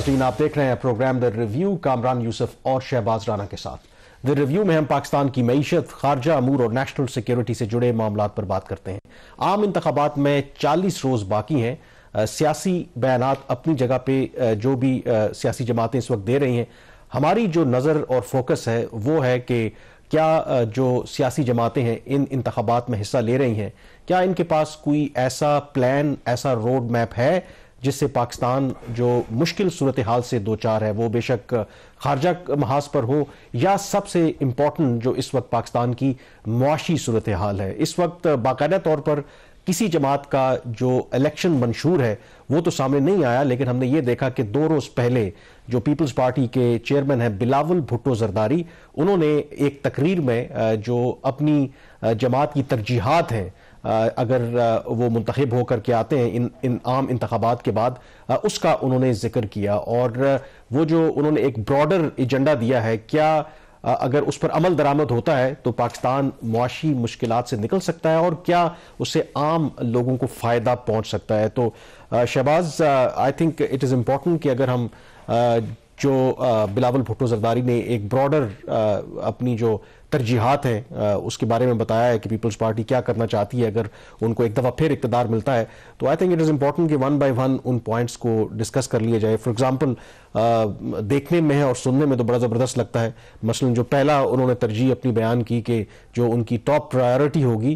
नाजरीन आप देख रहे हैं program the review Kamran Yusuf और शहबाज राना के साथ द रिव्यू में हम पाकिस्तान की मीशत खारजा अमूर और नेशनल सिक्योरिटी से जुड़े मामला पर बात करते हैं आम इंतबात में चालीस रोज बाकी हैं सियासी बयान अपनी जगह पे जो भी सियासी जमातें इस वक्त दे रही हैं हमारी जो नज़र और फोकस है वो है कि क्या जो सियासी जमातें हैं इन इंतबात में हिस्सा ले रही हैं क्या इनके पास कोई ऐसा प्लान ऐसा रोड मैप है जिससे पाकिस्तान जो मुश्किल सूरत हाल से दो चार है वो बेशक खारजा महाज पर हो या सबसे इम्पॉर्टेंट जो इस वक्त पाकिस्तान की मुआशी सूरत हाल है इस वक्त बाकायदा तौर पर किसी जमात का जो इलेक्शन मंशूर है वो तो सामने नहीं आया लेकिन हमने ये देखा कि दो रोज़ पहले जो पीपल्स पार्टी के चेयरमैन हैं बिलावल भुट्टो जरदारी उन्होंने एक तकरीर में जो अपनी जमात की तरजीहत हैं अगर वो मुंतब होकर के आते हैं इन इन आम इंतबात के बाद उसका उन्होंने जिक्र किया और वो जो उन्होंने एक ब्रॉडर एजेंडा दिया है क्या अगर उस पर अमल दरामद होता है तो पाकिस्तान मुआशी मुश्किल से निकल सकता है और क्या उससे आम लोगों को फ़ायदा पहुँच सकता है तो Shahbaz I think it is important कि अगर हम जो बिलावल भुट्टो जरदारी ने एक ब्रॉडर अपनी जो तरजीहत हैं उसके बारे में बताया है कि पीपल्स पार्टी क्या करना चाहती है अगर उनको एक दफ़ा फिर इकतदार मिलता है तो I think it is important कि वन बाय वन उन पॉइंट्स को डिस्कस कर लिया जाए फॉर एग्जांपल देखने में है और सुनने में तो बड़ा ज़बरदस्त लगता है मसलन जो पहला उन्होंने तरजीह अपनी बयान की कि जो उनकी टॉप प्रायोरिटी होगी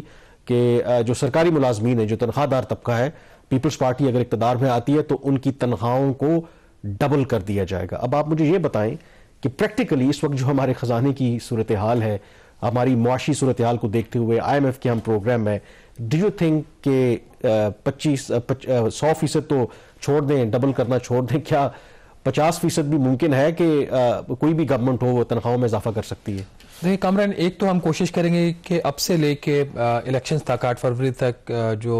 कि जो सरकारी मुलाजमीन है जो तनख्वाहदार तबका है पीपल्स पार्टी अगर इकतदार में आती है तो उनकी तनख्वाहों को डबल कर दिया जाएगा अब आप मुझे ये बताएं कि प्रैक्टिकली इस वक्त जो हमारे ख़जाने की सूरत हाल है हमारी मुआशी सूरत हाल को देखते हुए आई एम एफ के हम प्रोग्राम है डू यू थिंक के पच्चीस सौ फीसद तो छोड़ दें डबल करना छोड़ दें क्या पचास फीसद भी मुमकिन है कि कोई भी गवर्नमेंट हो वो तनख्वाहों में इजाफा कर सकती है देखिए कामरान एक तो हम कोशिश करेंगे कि अब से लेके इलेक्शंस तक आठ फरवरी तक जो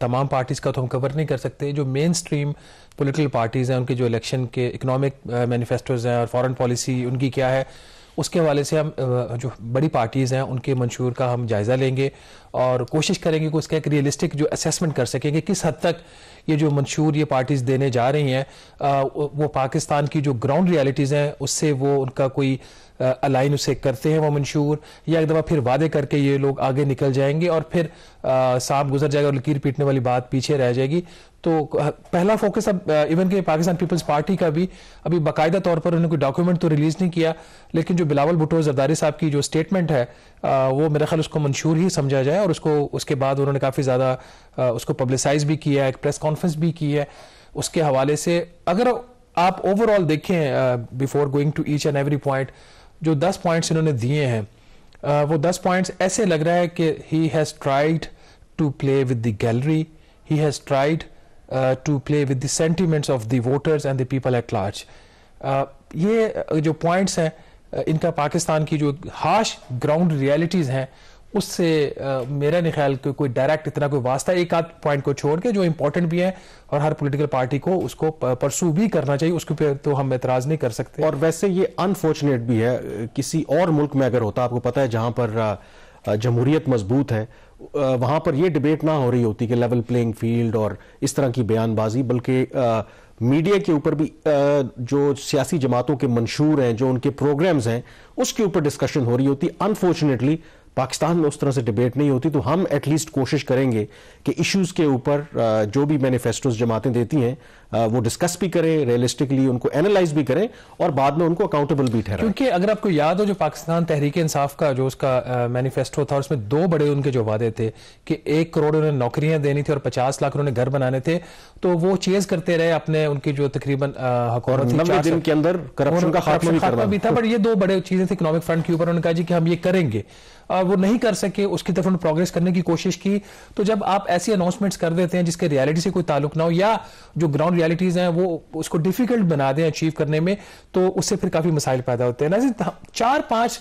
तमाम पार्टीज़ का तो हम कवर नहीं कर सकते जो मेन स्ट्रीम पोलिटिकल पार्टीज़ हैं उनके जो इलेक्शन के इकोनॉमिक मैनिफेस्टोज़ हैं और फॉरेन पॉलिसी उनकी क्या है उसके हवाले से हम जो बड़ी पार्टीज़ हैं उनके मंशूर का हम जायज़ा लेंगे और कोशिश करेंगे कि उसका एक रियलिस्टिक जो असेसमेंट कर सकें कि किस हद तक ये जो मंशूर ये पार्टीज़ देने जा रही हैं वो पाकिस्तान की जो ग्राउंड रियलिटीज़ हैं उससे वो उनका कोई अलाइन उसे करते हैं वो मंशूर या एक दफ़ा फिर वादे करके ये लोग आगे निकल जाएंगे और फिर सांप गुजर जाएगा और लकीर पीटने वाली बात पीछे रह जाएगी तो पहला फोकस अब इवन के पाकिस्तान पीपल्स पार्टी का भी अभी बाकायदा तौर पर उन्होंने कोई डॉक्यूमेंट तो रिलीज नहीं किया लेकिन जो बिलावल भुटो जरदारी साहब की जो स्टेटमेंट है वो मेरा ख्याल उसको मंशूर ही समझा जाए और उसको उसके बाद उन्होंने काफ़ी ज़्यादा उसको पब्लिसाइज भी किया एक प्रेस कॉन्फ्रेंस भी की है उसके हवाले से अगर आप ओवरऑल देखें before going to each and every point जो दस पॉइंट्स इन्होंने दिए हैं वो दस पॉइंट्स ऐसे लग रहा है कि he has tried to play with the gallery he has tried to play with the sentiments of the voters and the people at large ये जो पॉइंट्स हैं इनका पाकिस्तान की जो हार्श ग्राउंड रियलिटीज़ हैं उससे मेरा नहीं ख्याल कोई कोई डायरेक्ट इतना कोई वास्ता एक आध पॉइंट को छोड़ के जो इंपॉर्टेंट भी है और हर पॉलिटिकल पार्टी को उसको परसू भी करना चाहिए उसके पे तो हम एतराज नहीं कर सकते और वैसे ये अनफॉर्चुनेट भी है किसी और मुल्क में अगर होता आपको पता है जहां पर जमहूरियत मजबूत है वहां पर यह डिबेट ना हो रही होती कि लेवल प्लेइंग फील्ड और इस तरह की बयानबाजी बल्कि मीडिया के ऊपर भी जो सियासी जमातों के मंशूर हैं जो उनके प्रोग्राम्स हैं उसके ऊपर डिस्कशन हो रही होती अनफॉर्चुनेटली पाकिस्तान में उस तरह से डिबेट नहीं होती तो हम एटलीस्ट कोशिश करेंगे कि इश्यूज़ के ऊपर जो भी मैनिफेस्टोज जमातें देती हैं वो डिस्कस भी करें रियलिस्टिकली उनको एनालाइज भी करें और बाद में उनको अकाउंटेबल भी ठहरा क्योंकि अगर आपको याद हो जो पाकिस्तान तहरीक इंसाफ का जो उसका मैनिफेस्टो था उसमें दो बड़े उनके जो वादे थे कि एक करोड़ उन्हें नौकरियां देनी थी और पचास लाख उन्होंने घर बनाने थे तो वो चेज करते रहे अपने उनकी जो तकरीबन दिन के अंदर करप्शन का खात्मा भी था बट ये दो बड़े चीजें थी इकोनॉमिक फ्रंट के ऊपर उन्होंने कहा जी कि हम ये करेंगे वो नहीं कर सके उसकी तरफ उन्होंने प्रोग्रेस करने की कोशिश की तो जब आप ऐसी अनाउंसमेंट्स कर देते हैं जिसके रियलिटी से कोई ताल्लुक ना हो या जो ग्राउंड रियलिटीज़ हैं वो उसको डिफ़िकल्ट बना दें अचीव करने में तो उससे फिर काफ़ी मसाइल पैदा होते हैं नाजिर चार पांच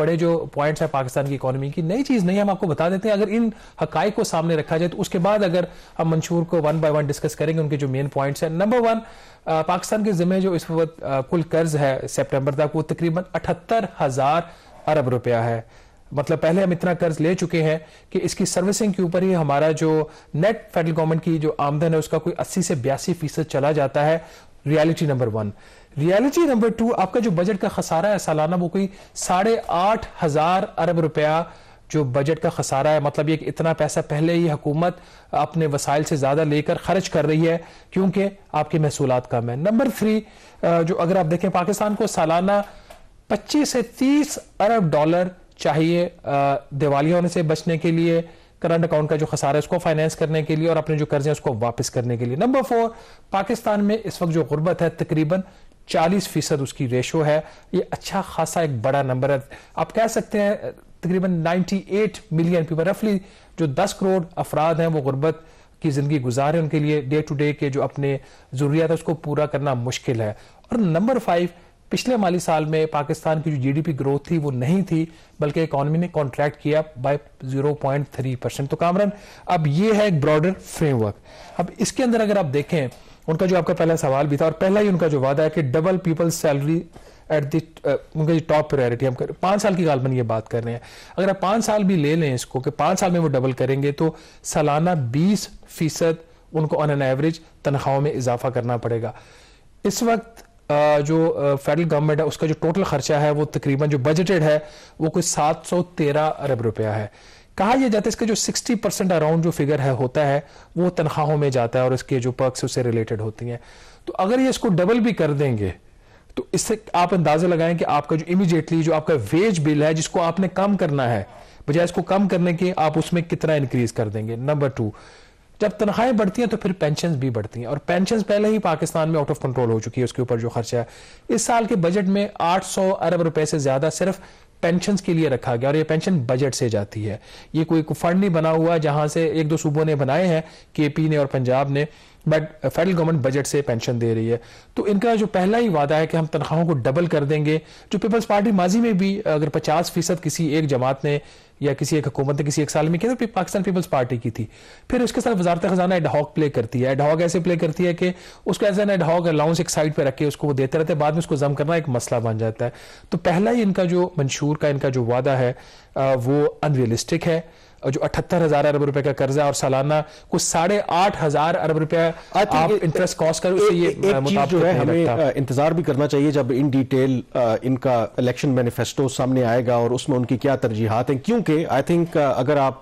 बड़े जो पॉइंट्स हैं पाकिस्तान की इकोनॉमी की नई चीज़ नहीं हम आपको बता देते हैं अगर इन हक को सामने रखा जाए तो उसके बाद अगर हम मंशूर को वन बाय वन डिस्कस करेंगे उनके जो मेन पॉइंट्स हैं नंबर वन पाकिस्तान के जिम्मे जो इस वक्त कुल कर्ज है सेप्टेम्बर तक वो तकरीबन अठहत्तर हज़ार अरब रुपया है मतलब पहले हम इतना कर्ज ले चुके हैं कि इसकी सर्विसिंग के ऊपर ही हमारा जो नेट फेडरल गवर्नमेंट की जो आमदन है उसका कोई 80 से बयासी फीसद चला जाता है reality number one reality number two आपका जो बजट का खसारा है सालाना वो कोई साढ़े आठ हजार अरब रुपया जो बजट का खसारा है मतलब ये इतना पैसा पहले ही हुकूमत अपने वसाइल से ज़्यादा लेकर खर्च कर रही है क्योंकि आपके महसूलत कम है नंबर थ्री जो अगर आप देखें पाकिस्तान को सालाना 25 से 30 अरब डॉलर चाहिए दिवालियों से बचने के लिए करंट अकाउंट का जो खसारा है उसको फाइनेंस करने के लिए और अपने जो कर्जे हैं उसको वापस करने के लिए नंबर फोर पाकिस्तान में इस वक्त जो गुर्बत है तकरीबन 40 फीसद उसकी रेशो है ये अच्छा खासा एक बड़ा नंबर है आप कह सकते हैं तकरीबन 98 मिलियन पीपल रफली जो 10 करोड़ अफराद हैं वो गुर्बत की जिंदगी गुजारे उनके लिए डे टू डे के जो अपने जरूरियात है उसको पूरा करना मुश्किल है और नंबर फाइव पिछले माली साल में पाकिस्तान की जो जीडीपी ग्रोथ थी वो नहीं थी बल्कि इकोनॉमी ने कॉन्ट्रैक्ट किया बाय 0.3 परसेंट तो कामरन अब ये है एक ब्रॉडर फ्रेमवर्क अब इसके अंदर अगर आप देखें उनका जो आपका पहला सवाल भी था और पहला ही उनका जो वादा है कि double people salary at the उनका टॉप प्रायोरिटी हम कर पांच साल की गालबन ये बात कर रहे हैं अगर आप पांच साल भी ले लें इसको कि पांच साल में वो डबल करेंगे तो सालाना बीस फीसद उनको ऑन एन एवरेज तनख्वाहों में इजाफा करना पड़ेगा इस वक्त जो फेडरल गवर्नमेंट है उसका जो टोटल खर्चा है वो तकरीबन जो बजटेड है वो कुछ 713 अरब रुपया है कहा यह जाता है इसका जो 60 परसेंट अराउंड जो फिगर है होता है वो तनख्वाहों में जाता है और इसके जो पर्क्स उससे रिलेटेड होती हैं तो अगर ये इसको डबल भी कर देंगे तो इससे आप अंदाजा लगाएं कि आपका जो इमीडिएटली जो आपका वेज बिल है जिसको आपने कम करना है बजाय इसको कम करने के आप उसमें कितना इंक्रीज कर देंगे नंबर टू जब तनख्वाहें बढ़ती हैं तो फिर पेंशन भी बढ़ती हैं और पेंशन पहले ही पाकिस्तान में आउट ऑफ कंट्रोल हो चुकी है उसके ऊपर जो खर्चा है इस साल के बजट में 800 अरब रुपए से ज्यादा सिर्फ पेंशन के लिए रखा गया और ये पेंशन बजट से जाती है ये कोई फंड नहीं बना हुआ जहां से एक दो सूबों ने बनाए हैं केपी ने और पंजाब ने बट फेडरल गवर्नमेंट बजट से पेंशन दे रही है तो इनका जो पहला ही वादा है कि हम तनख्वाहों को डबल कर देंगे जो पीपल्स पार्टी माजी में भी uh, अगर पचास फीसद किसी एक जमात ने या किसी एक हुकूमत ने किसी एक साल में किया तो पाकिस्तान पीपल्स पार्टी की थी फिर उसके साथ वजारत खजाना एडहॉक प्ले करती है एडहॉक ऐसे प्ले करती है कि उसको एज एन एडहॉक अलाउंस एक साइड पर रखे उसको वो देते रहते हैं बाद में उसको जम करना एक मसला बन जाता है तो पहला ही इनका जो मंशूर का इनका जो वादा है uh, वो अनरियलिस्टिक है जो अठहत्तर हजार अरब रुपए का कर्जा और सालाना कुछ साढ़े आठ हजार अरब रुपया आप इंटरेस्ट कॉस्ट कर उससे ये जो है हमें इंतजार भी करना चाहिए जब इन डिटेल इनका इलेक्शन मैनिफेस्टो सामने आएगा और उसमें उनकी क्या तरजीहत हैं क्योंकि आई थिंक अगर आप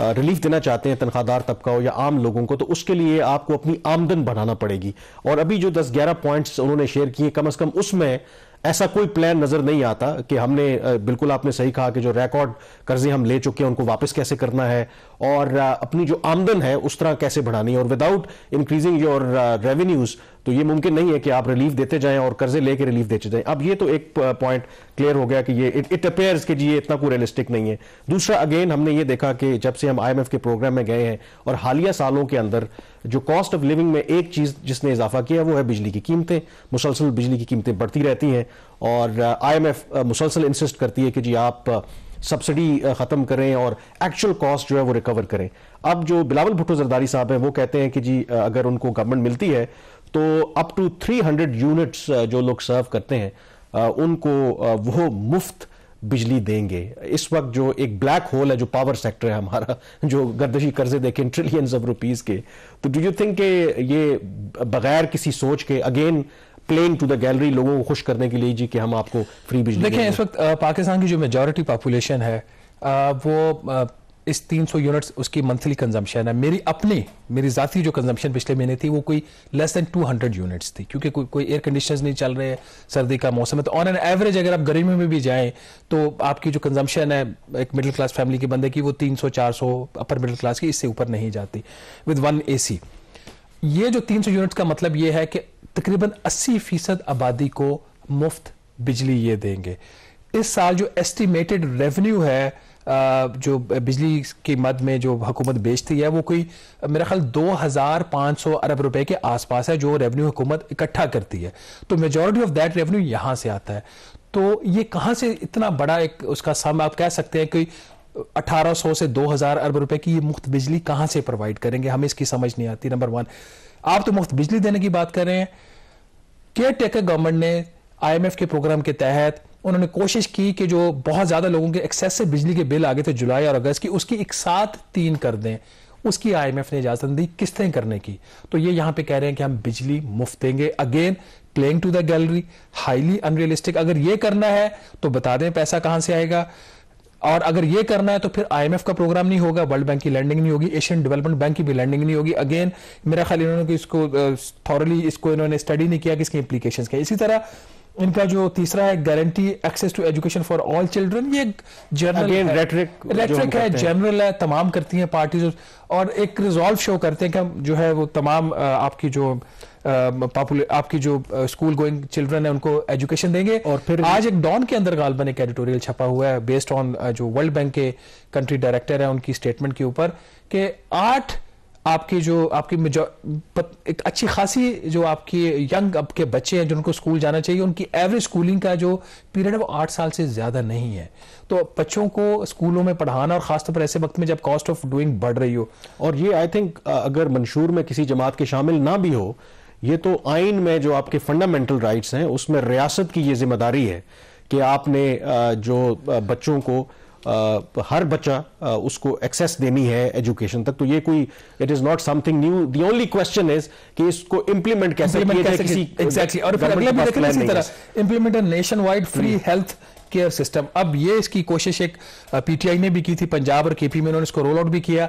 रिलीफ देना चाहते हैं तनख्वाहदार तबका हो या आम लोगों को तो उसके लिए आपको अपनी आमदन बढ़ाना पड़ेगी और अभी जो दस ग्यारह पॉइंट्स उन्होंने शेयर किए कम अज कम उसमें ऐसा कोई प्लान नजर नहीं आता कि हमने बिल्कुल आपने सही कहा कि जो रिकॉर्ड कर्जे हम ले चुके हैं उनको वापस कैसे करना है और अपनी जो आमदन है उस तरह कैसे बढ़ानी है और विदाउट इंक्रीजिंग योर रेवेन्यूज तो ये मुमकिन नहीं है कि आप रिलीफ देते जाएं और कर्जे लेके रिलीफ देते जाएं अब ये तो एक पॉइंट क्लियर हो गया कि ये इट अपेयर्स कि जी ये इतना कोई रियलिस्टिक नहीं है दूसरा अगेन हमने ये देखा कि जब से हम आईएमएफ के प्रोग्राम में गए हैं और हालिया सालों के अंदर जो कॉस्ट ऑफ लिविंग में एक चीज जिसने इजाफा किया वो है बिजली की कीमतें मुसलसल बिजली की कीमतें बढ़ती रहती हैं और एफ मुसलसल इंसिस्ट करती है कि जी आप सब्सिडी ख़त्म करें और एक्चुअल कॉस्ट जो है वो रिकवर करें अब जो बिलावल भुट्टो जरदारी साहब हैं वो कहते हैं कि जी अगर उनको गवर्नमेंट मिलती है तो अप टू 300 यूनिट्स जो लोग सर्व करते हैं uh, उनको uh, वो मुफ्त बिजली देंगे इस वक्त जो एक ब्लैक होल है जो पावर सेक्टर है हमारा जो गर्दशी कर्जे देखें ट्रिलियन ऑफ रुपीज के तो डू यू थिंक के ये बगैर किसी सोच के again playing to the gallery लोगों को खुश करने के लिए जी कि हम आपको फ्री बिजली देखें इस वक्त uh, पाकिस्तान की जो मेजोरिटी पॉपुलेशन है आ, वो इस 300 यूनिट्स उसकी मंथली कंजम्पशन है मेरी अपनी मेरी जाती जो कंजम्पशन पिछले महीने थी वो कोई लेस देन 200 यूनिट्स थी क्योंकि कोई कोई एयर कंडीशन नहीं चल रहे हैं सर्दी का मौसम है तो ऑन एन एवरेज अगर आप गर्मी में भी जाएं तो आपकी जो कंजम्पशन है एक मिडिल क्लास फैमिली के बंदे की वो 300 400 अपर मिडिल क्लास की इससे ऊपर नहीं जाती विद वन ए ये जो 300 यूनिट्स का मतलब ये है कि तकरीबन अस्सी फीसद आबादी को मुफ्त बिजली ये देंगे इस साल जो एस्टिमेटेड रेवेन्यू है जो बिजली की मद में जो हुकूमत बेचती है वो कोई मेरा ख्याल दो हज़ार पाँच सौ अरब रुपए के आसपास है जो रेवेन्यू हुकूमत इकट्ठा करती है तो मेजोरिटी ऑफ दैट रेवेन्यू यहाँ से आता है तो ये कहाँ से इतना बड़ा एक उसका सम आप कह सकते हैं कि 1800 से 2000 अरब रुपए की ये मुफ्त बिजली कहाँ से प्रोवाइड करेंगे हमें इसकी समझ नहीं आती नंबर वन आप तो मुफ्त बिजली देने की बात कर रहे हैं केयर टेकर गवर्नमेंट ने आईएमएफ के प्रोग्राम के तहत उन्होंने कोशिश की कि जो बहुत ज़्यादा लोगों के एक्सेसिव बिजली के बिल आ गए थे जुलाई और अगस्त की उसकी एक साथ तीन कर दें उसकी आईएमएफ ने इजाजत दी किस्तें करने की तो ये यहां पे कह रहे हैं कि हम बिजली मुफ्त देंगे again playing to the gallery highly unrealistic अगर ये करना है तो बता दें पैसा कहां से आएगा और अगर ये करना है तो फिर आईएमएफ का प्रोग्राम नहीं होगा वर्ल्ड बैंक की लैंडिंग नहीं होगी एशियन डेवलपमेंट बैंक की भी लैंडिंग नहीं होगी अगेन मेरा ख्याल इन्होंने इसको थॉरली इसको इन्होंने स्टडी नहीं किया कि इसके इंप्लीकेशन क्या इसी तरह इनका जो तीसरा है guarantee access to education for all children ये जनरल है रेटरिक है जनरल है तमाम करती हैं पार्टीज और एक रिजॉल्व शो करते हैं कि जो है वो तमाम आपकी जो पॉपुलर आपकी जो स्कूल गोइंग चिल्ड्रन है उनको एजुकेशन देंगे और फिर आज एक डॉन के अंदर गालबन एक एडिटोरियल छपा हुआ है बेस्ड ऑन जो वर्ल्ड बैंक के कंट्री डायरेक्टर है उनकी स्टेटमेंट के ऊपर कि आठ आपकी जो आपकी एक अच्छी खासी जो आपकी यंग अब के बच्चे हैं जिनको स्कूल जाना चाहिए उनकी एवरेज स्कूलिंग का जो पीरियड है वो आठ साल से ज़्यादा नहीं है तो बच्चों को स्कूलों में पढ़ाना और खासतौर पर ऐसे वक्त में जब कॉस्ट ऑफ डूइंग बढ़ रही हो और ये आई थिंक अगर मंशूर में किसी जमात के शामिल ना भी हो ये तो आइन में जो आपके फंडामेंटल राइट्स हैं उसमें रियासत की ये जिम्मेदारी है कि आपने जो बच्चों को हर बच्चा उसको एक्सेस देनी है एजुकेशन तक तो ये कोई it is not something new the only question is कि इसको इंप्लीमेंट कैसे किया जाए किसी एग्जैक्टली और फिर अगला भी देख तरह implement nationwide free health care system अब ये इसकी कोशिश एक पीटीआई ने भी की थी पंजाब और केपी में उन्होंने इसको रोल आउट भी किया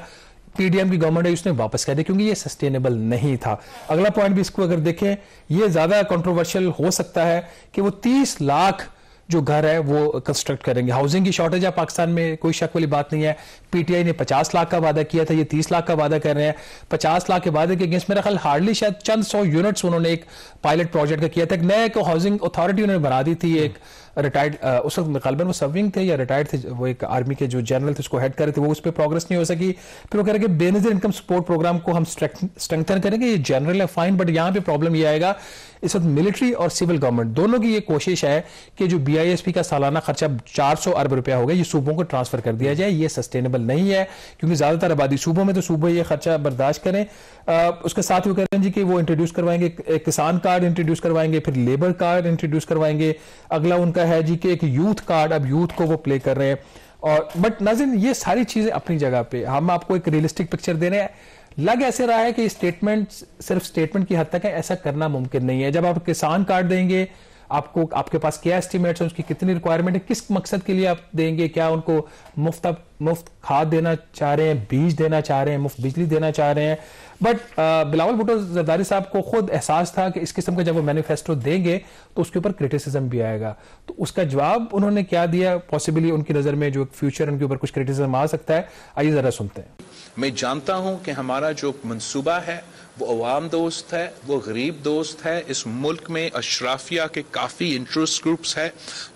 पीडीएम की गवर्नमेंट है उसने वापस कह दिया क्योंकि ये सस्टेनेबल नहीं था अगला पॉइंट भी इसको अगर देखें ये ज्यादा कंट्रोवर्शियल हो सकता है कि वो 30 लाख जो घर है वो कंस्ट्रक्ट करेंगे हाउसिंग की शॉर्टेज है पाकिस्तान में कोई शक वाली बात नहीं है पीटीआई ने 50 लाख का वादा किया था ये 30 लाख का वादा कर रहे हैं 50 लाख के वादे के अगेंस्ट मेरा ख्याल हार्डली शायद चंद सौ यूनिट्स उन्होंने एक पायलट प्रोजेक्ट का किया था एक नया एक हाउसिंग अथॉरिटी उन्होंने बना दी थी एक रिटायर्ड उस वक्त गलबन वो सर्विंग थे या रिटायर्ड थे वो एक आर्मी के जो जनरल थे उसको हेड कर रहे थे वो उस पर प्रोग्रेस नहीं हो सकी फिर वो कह रहे हैं बेनजर इनकम सपोर्ट प्रोग्राम को हम स्ट्रेंथन करेंगे ये जनरल है फाइन बट यहाँ पे प्रॉब्लम ये आएगा इस वक्त मिलिट्री और सिविल गवर्नमेंट दोनों की ये कोशिश है कि जो बीआईएसपी का सालाना खर्चा 400 अरब रुपया होगा ये सूबों को ट्रांसफर कर दिया जाए ये सस्टेनेबल नहीं है क्योंकि ज्यादातर आबादी सूबों में तो सूबे ये खर्चा बर्दाश्त करें आ, उसके साथ वो हैं जी कि वो इंट्रोड्यूस करवाएंगे किसान कार्ड इंट्रोड्यूस करवाएंगे फिर लेबर कार्ड इंट्रोड्यूस करवाएंगे अगला उनका है जी कि एक यूथ कार्ड अब यूथ को वो प्ले कर रहे हैं और बट नाजिन ये सारी चीजें अपनी जगह पे हम आपको एक रियलिस्टिक पिक्चर दे रहे हैं लग ऐसे रहा है कि स्टेटमेंट सिर्फ स्टेटमेंट की हद तक है ऐसा करना मुमकिन नहीं है जब आप किसान कार्ड देंगे आपको आपके पास क्या एस्टिमेट्स हैं उसकी कितनी रिक्वायरमेंट है किस मकसद के लिए आप देंगे क्या उनको मुफ्त मुफ्त खाद देना चाह रहे हैं बीज देना चाह रहे हैं मुफ्त बिजली देना चाह रहे हैं बट uh, बिलावल भुटो जरदारी साहब को खुद एहसास था कि इस किस्म का जब वो मैनिफेस्टो देंगे तो उसके ऊपर क्रिटिसिज्म भी आएगा तो उसका जवाब उन्होंने क्या दिया पॉसिबली उनकी नज़र में जो फ्यूचर उनके ऊपर कुछ क्रिटिसिज्म आ सकता है आइए ज़रा सुनते हैं मैं जानता हूँ कि हमारा जो मनसूबा है वो अवाम दोस्त है वो गरीब दोस्त है इस मुल्क में अशराफिया के काफ़ी इंटरेस्ट ग्रुप्स हैं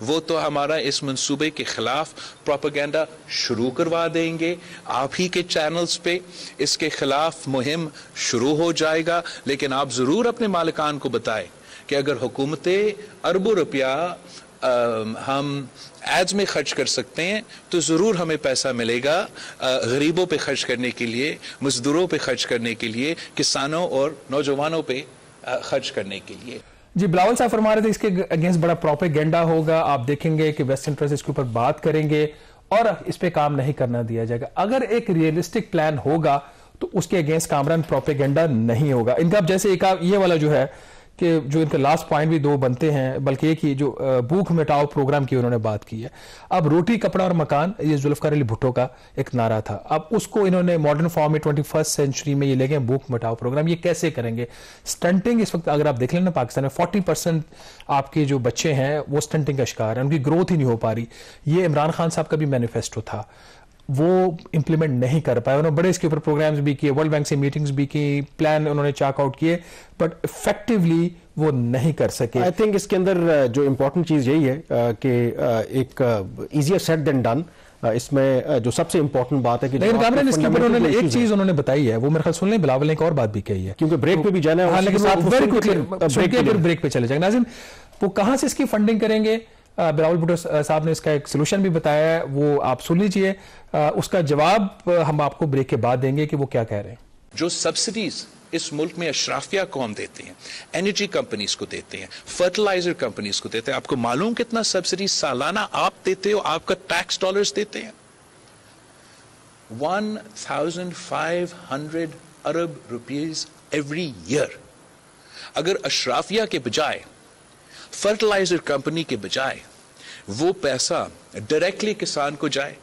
वो तो हमारा इस मनसूबे के ख़िलाफ़ प्रोपागेंडा शुरू करवा देंगे आप ही के चैनल्स पे इसके ख़िलाफ़ मुहिम शुरू हो जाएगा लेकिन आप ज़रूर अपने मालिकान को बताएं कि अगर हुकूमतें अरबों रुपया हम एड्स में खर्च कर सकते हैं तो ज़रूर हमें पैसा मिलेगा गरीबों पे खर्च करने के लिए मजदूरों पे खर्च करने के लिए किसानों और नौजवानों पे खर्च करने के लिए जी बिलावल साहब फरमा रहे थे इसके अगेंस्ट बड़ा प्रोपेगेंडा होगा आप देखेंगे कि वेस्टर्न प्रेस इसके ऊपर बात करेंगे और इस पर काम नहीं करना दिया जाएगा अगर एक रियलिस्टिक प्लान होगा तो उसके अगेंस्ट कामरान प्रोपेगेंडा नहीं होगा इनका जैसे एक ये वाला जो है कि जो इनके लास्ट पॉइंट भी दो बनते हैं बल्कि एक ही जो भूख मिटाओ प्रोग्राम की उन्होंने बात की है अब रोटी कपड़ा और मकान ये जुल्फकार अली भुट्टो का एक नारा था अब उसको इन्होंने मॉडर्न फॉर्म में ट्वेंटी फर्स्ट सेंचुरी में ये ले गए भूख मिटाओ प्रोग्राम ये कैसे करेंगे स्टंटिंग इस वक्त अगर आप देख लें ना पाकिस्तान में फोर्टी परसेंट आपके जो बच्चे हैं वो स्टंटिंग का शिकार है उनकी ग्रोथ ही नहीं हो पा रही ये इमरान खान साहब का भी मैनिफेस्टो था वो इम्प्लीमेंट नहीं कर पाए उन्होंने बड़े इसके ऊपर प्रोग्राम्स भी किए वर्ल्ड बैंक से मीटिंग्स भी की प्लान उन्होंने चाक आउट किए बट इफेक्टिवली वो नहीं कर सके आई थिंक इसके अंदर uh, जो इम्पोर्टेंट चीज़ यही है uh, कि uh, एक इजियर सेट देन डन इसमें जो सबसे इंपॉर्टेंट बात है कि लेकिन कामरे इसके ऊपर उन्होंने एक चीज उन्होंने बताई है वो मेरे ख्याल सुन लें बिलावल ने एक और बात भी कही है क्योंकि ब्रेक पे भी जाना है हाँ, लेकिन आप वेरी क्विकली ब्रेक पे चले जाएंगे नाजिम वो कहां से इसकी फंडिंग करेंगे बिलावल भुटो साहब ने इसका एक सोल्यूशन भी बताया है वो आप सुन लीजिए उसका जवाब हम आपको ब्रेक के बाद देंगे कि वो क्या कह रहे हैं जो सब्सिडीज इस मुल्क में अशराफिया कौम देते हैं एनर्जी कंपनीज को देते हैं फर्टिलाइजर कंपनीज को देते हैं आपको मालूम कितना सब्सिडी सालाना आप देते हो आपका टैक्स डॉलर्स देते हैं 1500 अरब रुपीज एवरी ईयर अगर अशराफिया के बजाय फर्टिलाइजर कंपनी के बजाय वो पैसा डायरेक्टली किसान को जाए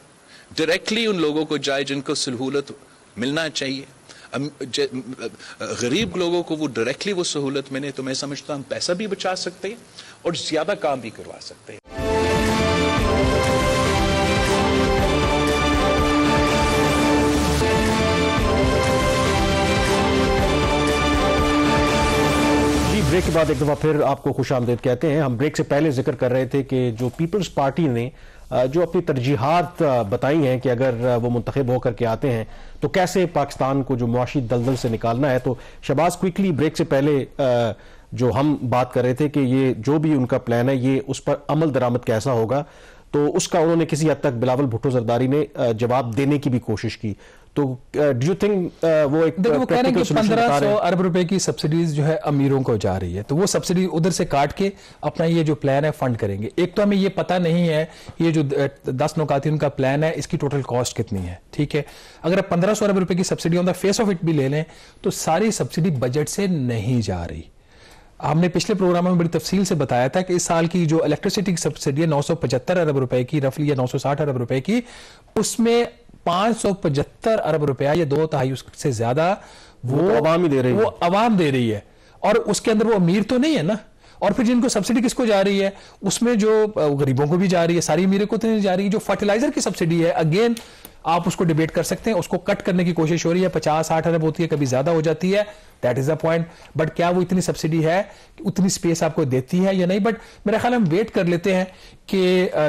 डायरेक्टली उन लोगों को जाए जिनको सहूलत मिलना चाहिए गरीब लोगों को वो डायरेक्टली वो सहूलत मिले तो मैं समझता हूँ पैसा भी बचा सकते हैं और ज़्यादा काम भी करवा सकते हैं ब्रेक के बाद एक दफ़ा फिर आपको खुश आमदेद कहते हैं हम ब्रेक से पहले जिक्र कर रहे थे कि जो पीपल्स पार्टी ने जो अपनी तरजीहत बताई हैं कि अगर वो मुंतब होकर के आते हैं तो कैसे पाकिस्तान को जो मुआशी दलदल से निकालना है तो शबाज क्विकली ब्रेक से पहले जो हम बात कर रहे थे कि ये जो भी उनका प्लान है ये उस पर अमल दरामद कैसा होगा तो उसका उन्होंने किसी हद तक बिलावल भुट्टो जरदारी ने जवाब देने की भी कोशिश की तो डू यू थिंक वो एक वो कह रहे हैं कि पंद्रह सौ अरब रुपए की सब्सिडीज जो है अमीरों को जा रही है तो वो सब्सिडी उधर से काट के अपना ये जो प्लान है फंड करेंगे एक तो हमें ये पता नहीं है ये जो दस नौकाती उनका प्लान है इसकी टोटल कॉस्ट कितनी है ठीक है अगर आप पंद्रह सौ अरब रुपए की subsidy on the face of it भी ले लें तो सारी सब्सिडी बजट से नहीं जा रही हमने पिछले प्रोग्राम में बड़ी तफसील से बताया था कि इस साल की जो इलेक्ट्रिसिटी की सब्सिडी है पचहत्तर अरब रुपए की रफली या 960 अरब रुपए की उसमें 575 अरब रुपया या दो तहाई से ज्यादा वो तो आवाम ही दे रही है वो अवाम दे रही है और उसके अंदर वो अमीर तो नहीं है ना और फिर जिनको सब्सिडी किसको जा रही है उसमें जो गरीबों को भी जा रही है सारी अमीरों को तो नहीं जा रही है जो फर्टिलाइजर की सब्सिडी है अगेन आप उसको डिबेट कर सकते हैं उसको कट करने की कोशिश हो रही है पचास साठ अरब होती है कभी ज्यादा हो जाती है that is a point but क्या वो इतनी सब्सिडी है उतनी स्पेस आपको देती है या नहीं बट मेरा ख्याल हम वेट कर लेते हैं कि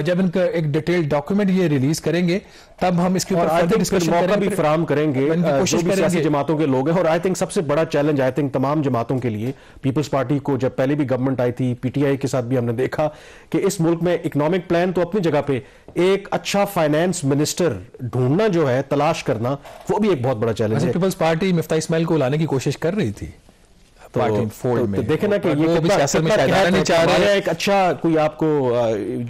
जब इनका एक डिटेल्ड डॉक्यूमेंट ये रिलीज करेंगे तब हम इसके ऊपर डिस्कशन भी फ्राम करेंगे कोशिश करेंगे जमातों के लोग हैं और आई थिंक सबसे बड़ा चैलेंज आई थिंक तमाम जमातों के लिए पीपल्स पार्टी को जब पहले भी गवर्नमेंट आई थी पीटीआई के साथ भी हमने देखा कि इस मुल्क में इकोनॉमिक प्लान तो अपनी जगह पे एक अच्छा फाइनेंस मिनिस्टर ढूंढ ढूंढना जो है तलाश करना वो भी एक बहुत बड़ा चैलेंज अच्छा, है पीपल्स पार्टी मुफ्ता इस्माइल को लाने की कोशिश कर रही थी तो, तो, तो, देखे ना कि ये एक अच्छा कोई आपको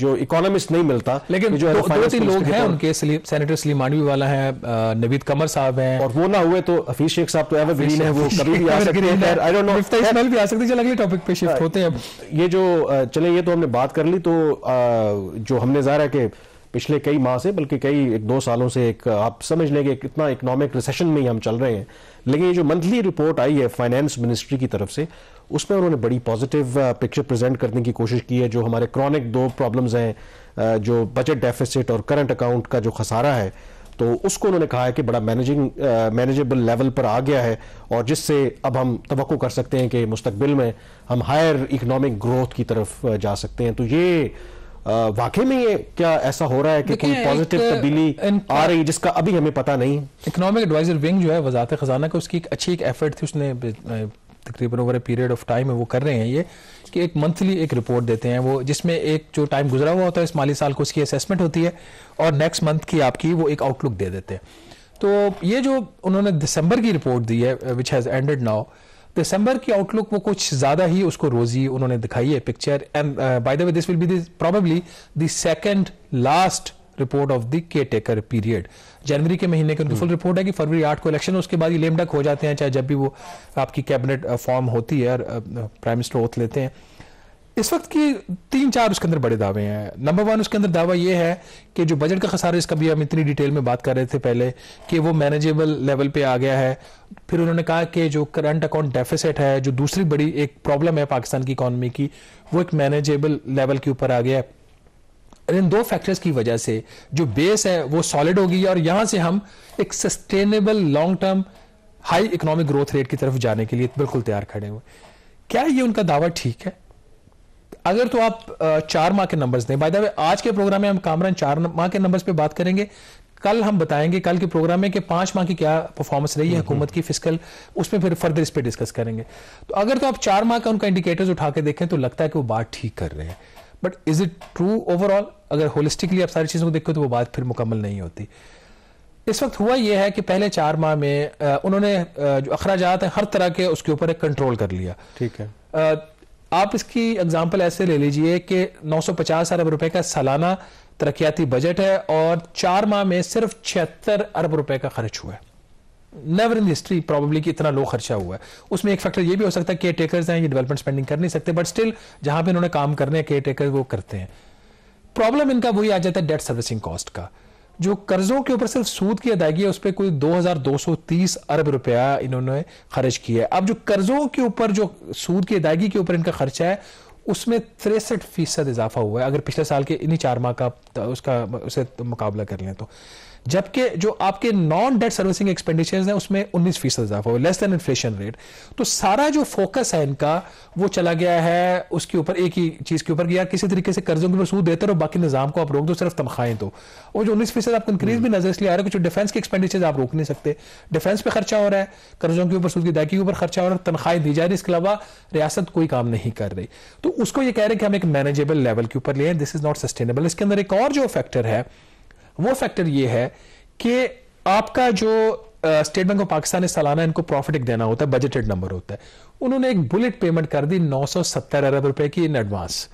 जो इकोनॉमिस्ट नहीं मिलता लेकिन जो दो तीन लोग हैं उनके सेनेटर सलीम वाला है नवीद कमर साहब हैं और वो ना हुए तो हफीज शेख साहब तो है वो कभी भी आ सकते हैं आई डोंट नो इस्माइल भी आ सकते अगले टॉपिक पे शिफ्ट होते हैं ये जो चले ये तो हमने बात कर ली तो जो हमने जाहिर है कि पिछले कई माह से बल्कि कई एक दो सालों से एक आप समझ लें कि कितना इकोनॉमिक रिसेशन में ही हम चल रहे हैं लेकिन ये जो मंथली रिपोर्ट आई है फाइनेंस मिनिस्ट्री की तरफ से उसमें उन्होंने बड़ी पॉजिटिव पिक्चर प्रेजेंट करने की कोशिश की है जो हमारे क्रॉनिक दो प्रॉब्लम्स हैं uh, जो बजट डेफिसिट और करंट अकाउंट का जो खसारा है तो उसको उन्होंने कहा है कि बड़ा मैनेजिंग मैनेजेबल लेवल पर आ गया है और जिससे अब हम तो कर सकते हैं कि मुस्तबिल में हम हायर इकोनॉमिक ग्रोथ की तरफ uh, जा सकते हैं तो ये वाकई में ये क्या ऐसा हो रहा है कि कोई पॉजिटिव तब्दीली आ रही जिसका अभी हमें पता नहीं इकोनॉमिक एडवाइजर विंग जो है वजारत खजाना का उसकी एक अच्छी एक एफर्ट थी उसने तकरीबन over a period of time है वो कर रहे हैं ये कि एक मंथली एक रिपोर्ट देते हैं वो जिसमें एक जो टाइम गुजरा हुआ होता है इस माली साल को उसकी असेसमेंट होती है और नेक्स्ट मंथ की आपकी वो एक आउटलुक दे देते हैं तो ये जो उन्होंने दिसंबर की रिपोर्ट दी है विच हैज़ एंडेड नाउ दिसंबर की आउटलुक वो कुछ ज्यादा ही उसको रोजी उन्होंने दिखाई है picture and by the way this will be probably the second last report of the caretaker period जनवरी के महीने की उनकी फुल रिपोर्ट hmm. है कि फरवरी आठ को इलेक्शन उसके बाद ये लेमडक हो जाते हैं चाहे जब भी वो आपकी कैबिनेट फॉर्म uh, होती है प्राइम मिनिस्टर ओथ लेते हैं इस वक्त की तीन चार उसके अंदर बड़े दावे हैं नंबर वन उसके अंदर दावा यह है कि जो बजट का खसारा इसका भी हम इतनी डिटेल में बात कर रहे थे पहले कि वो मैनेजेबल लेवल पे आ गया है फिर उन्होंने कहा कि जो करंट अकाउंट डेफिसिट है जो दूसरी बड़ी एक प्रॉब्लम है पाकिस्तान की इकोनॉमी की वो एक मैनेजेबल लेवल के ऊपर आ गया है इन दो फैक्टर्स की वजह से जो बेस है वो सॉलिड होगी और यहां से हम एक sustainable long term high economic growth rate की तरफ जाने के लिए बिल्कुल तैयार खड़े हुए क्या ये उनका दावा ठीक है अगर तो आप चार माह के नंबर्स दें बाय द वे आज के प्रोग्राम में हम कामरान चार माह के नंबर्स पे बात करेंगे कल हम बताएंगे कल के प्रोग्राम में कि पांच माह की क्या परफॉर्मेंस रही है हम्म, हम्म। हुकूमत की फिजिकल उसमें फिर फर्दर इस पर डिस्कस करेंगे तो अगर तो आप चार माह का उनका इंडिकेटर्स उठा के देखें तो लगता है कि वो बात ठीक कर रहे हैं but is it true overall अगर होलिस्टिकली आप सारी चीज़ों को देखो तो वो बात फिर मुकम्मल नहीं होती इस वक्त हुआ यह है कि पहले चार माह में उन्होंने जो अखराजात हैं हर तरह के उसके ऊपर एक कंट्रोल कर लिया ठीक है आप इसकी एग्जाम्पल ऐसे ले लीजिए कि 950 अरब रुपए का सालाना तरक्याती बजट है और चार माह में सिर्फ छिहत्तर अरब रुपए का खर्च हुआ है नेवर इन हिस्ट्री प्रॉब्ली की इतना लो खर्चा हुआ है उसमें एक फैक्टर यह भी हो सकता है केयर टेकर्स हैं ये डेवलपमेंट स्पेंडिंग कर नहीं सकते बट स्टिल जहां पे इन्होंने काम करने हैं केयर टेकर वो करते हैं प्रॉब्लम इनका वही आ जाता है डेट सर्विसिंग कॉस्ट का जो कर्जों के ऊपर सिर्फ सूद की अदायगी है उस पर कोई 2230 अरब रुपया इन्होंने खर्च किया है अब जो कर्जों के ऊपर जो सूद की अदायगी के ऊपर इनका खर्चा है उसमें तिरसठ फीसद इजाफा हुआ है अगर पिछले साल के इन्हीं चार माह का उसका उसे मुकाबला कर लें तो जबकि जो आपके नॉन डेट सर्विसिंग एक्सपेंडिचर्स हैं उसमें 19 फीसद इजाफा हुआ लेस देन इन्फ्लेशन रेट तो सारा जो फोकस है इनका वो चला गया है उसके ऊपर एक ही चीज के ऊपर कि यार किसी तरीके से कर्जों के ऊपर सूद देते रहो बाकी निजाम को आप रोक दो सिर्फ तनख्वाहें दो और जो उन्नीस फीसद आपको इंक्रीज हम्म। भी नजर इसलिए आ रहा है कि जो डिफेंस के एक्सपेंडिचर्स आप रोक नहीं सकते डिफेंस पे खर्चा हो रहा है कर्जों के ऊपर सूद की दायकी के ऊपर खर्चा हो रहा है तनख्वाहें दी जा रही इसके अलावा रियासत कोई काम नहीं कर रही तो उसको ये कह रहे हैं कि हम एक मैनेजेबल लेवल के ऊपर ले दिस इज नॉट सस्टेनेबल इसके अंदर एक और जो फैक्टर है वो फैक्टर ये है कि आपका जो स्टेट बैंक ऑफ पाकिस्तान ने सालाना इनको प्रॉफिट एक देना होता है बजटेड नंबर होता है उन्होंने एक बुलेट पेमेंट कर दी 970 अरब रुपए की इन एडवांस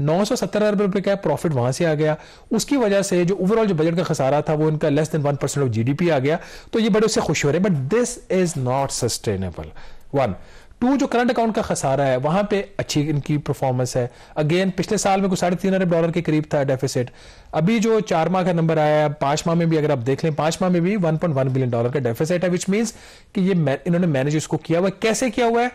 970 अरब रुपए का प्रॉफिट वहां से आ गया उसकी वजह से जो ओवरऑल जो बजट का खसारा था वो इनका less than one percent of GDP आ गया तो ये बड़े उससे खुश हो रहे but this is not sustainable one two जो करंट अकाउंट का खसारा है वहां पे अच्छी इनकी परफॉर्मेंस है अगेन पिछले साल में कुछ साढ़े तीन अरब डॉलर के करीब था डेफिसिट अभी जो चार माह का नंबर आया है पांच माह में भी अगर आप देख लें पांच माह में भी 1.1 बिलियन डॉलर का डेफिसिट है विच मीन्स कि ये इन्होंने मैनेज इसको किया हुआ कैसे किया हुआ है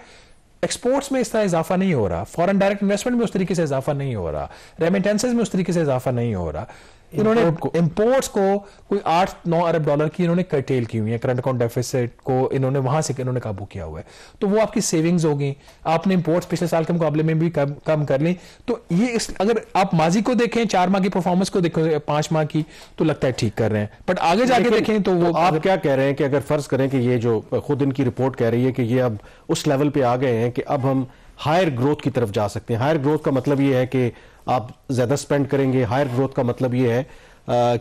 एक्सपोर्ट्स में इस तरह इजाफा नहीं हो रहा फॉरन डायरेक्ट इन्वेस्टमेंट में उस तरीके से इजाफा नहीं हो रहा रेमिटेंसेज में उस तरीके से इजाफा नहीं हो रहा इन्होंने इम्पोर्ट्स को कोई आठ नौ अरब डॉलर की इन्होंने कटेल की हुई है करंट अकाउंट डेफिसिट को इन्होंने वहां से इन्होंने काबू किया हुआ है तो वो आपकी सेविंग्स हो गई आपने इम्पोर्ट्स पिछले साल के मुकाबले में भी कम कम कर ली तो ये इस, अगर आप माजी को देखें चार माह की परफॉर्मेंस को देखें पांच माह की तो लगता है ठीक कर रहे हैं बट आगे जाके देखें तो वो तो आप क्या कह रहे हैं कि अगर फर्ज करें कि ये जो खुद इनकी रिपोर्ट कह रही है कि ये अब उस लेवल पे आ गए हैं कि अब हम हायर ग्रोथ की तरफ जा सकते हैं हायर ग्रोथ का मतलब ये है कि आप ज़्यादा स्पेंड करेंगे हायर ग्रोथ का मतलब ये है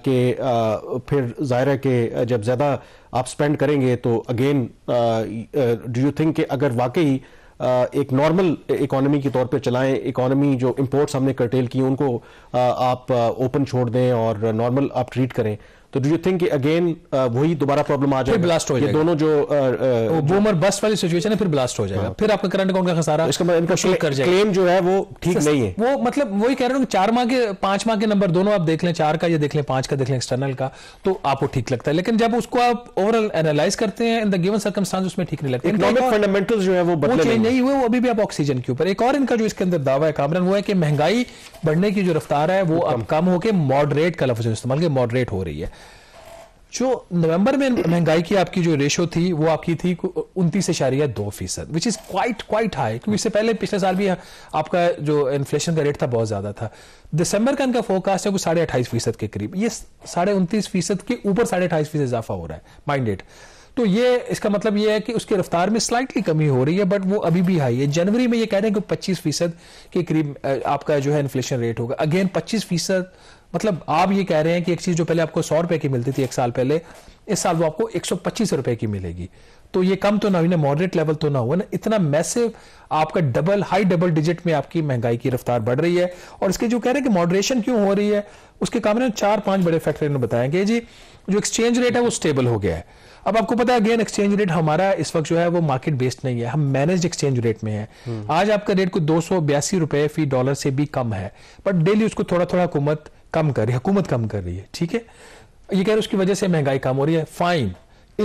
कि फिर ज़ाहिर है कि जब ज़्यादा आप स्पेंड करेंगे तो अगेन डू यू थिंक कि अगर वाकई एक नॉर्मल इकोनॉमी के तौर पे चलाएं इकोनॉमी जो इंपोर्ट्स हमने कर्टेल की उनको आप ओपन छोड़ दें और नॉर्मल आप ट्रीट करें तो डू यू थिंक अगेन वही दोबारा प्रॉब्लम आ जाएगी ब्लास्ट हो जाएगा दोनों जो बूमर uh, बस्ट uh, वाली सिचुएशन है फिर ब्लास्ट हो जाएगा हाँ। फिर आपका करंट अकाउंट का खसारा तो इसका मतलब इनका कर जाएगा क्लेम जो है वो ठीक नहीं है वो मतलब वही कह रहा हूँ चार माह के पांच माह के नंबर दोनों आप देख लें चार का या देख लें पांच का देख लें एक्सटर्नल का तो आपको ठीक लगता है लेकिन जब उसको आप ओवरऑल एनालाइज करते हैं इन द गिवन सर्कमस्टांस उसमें ठीक नहीं लगता इकोनॉमिक फंडामेंटल्स जो है वो बदले चेंज नहीं हुए वो अभी भी आप ऑक्सीजन के ऊपर एक और इनका जो इसके अंदर दावा है कामरान वो है कि महंगाई बढ़ने की जो रफ्तार है वो अब कम होकर मॉडरेट का लफ्ज इस्तेमाल के मॉडरेट हो रही है जो नवंबर में महंगाई की आपकी जो रेशो थी वो आपकी थी उनतीस इशारिया दो फीसद which is quite quite high क्योंकि इससे पहले पिछले साल भी आपका जो इन्फ्लेशन का रेट था बहुत ज्यादा था दिसंबर का इनका फोरकास्ट है कुछ साढ़े अट्ठाईस फीसद के करीब ये साढ़े उनतीस फीसद के ऊपर साढ़े अट्ठाईस फीसद इजाफा हो रहा है माइंडेड तो ये इसका मतलब ये है कि उसकी रफ्तार में स्लाइटली कमी हो रही है बट वो अभी भी हाई है जनवरी में ये कह रहे हैं कि 25 फीसद के करीब आपका जो है इन्फ्लेशन रेट होगा अगेन 25 फीसद मतलब आप ये कह रहे हैं कि एक चीज जो पहले आपको सौ रुपए की मिलती थी एक साल पहले इस साल वो आपको एक सौ पच्चीस रुपए की मिलेगी तो ये कम तो ना हुई ना मॉडरेट लेवल तो ना हुआ ना इतना मैसिव आपका डबल हाई डबल डिजिट में आपकी महंगाई की रफ्तार बढ़ रही है और इसके जो कह रहे हैं कि मॉडरेशन क्यों हो रही है उसके काम चार पांच बड़े फैक्टर इन्होंने बताया कि जी जो एक्सचेंज रेट है वो स्टेबल हो गया है अब आपको पता है अगेन एक्सचेंज रेट हमारा इस वक्त जो है वो मार्केट बेस्ड नहीं है हम मैनेज एक्सचेंज रेट में है हम्म। आज आपका रेट को दो सौ बयासी रुपए फी डॉलर से भी कम है बट डेली उसको थोड़ा थोड़ा हुकूमत कम कर रही है हुकूमत कम कर रही है ठीक है ये कह रहे उसकी वजह से महंगाई कम हो रही है फाइन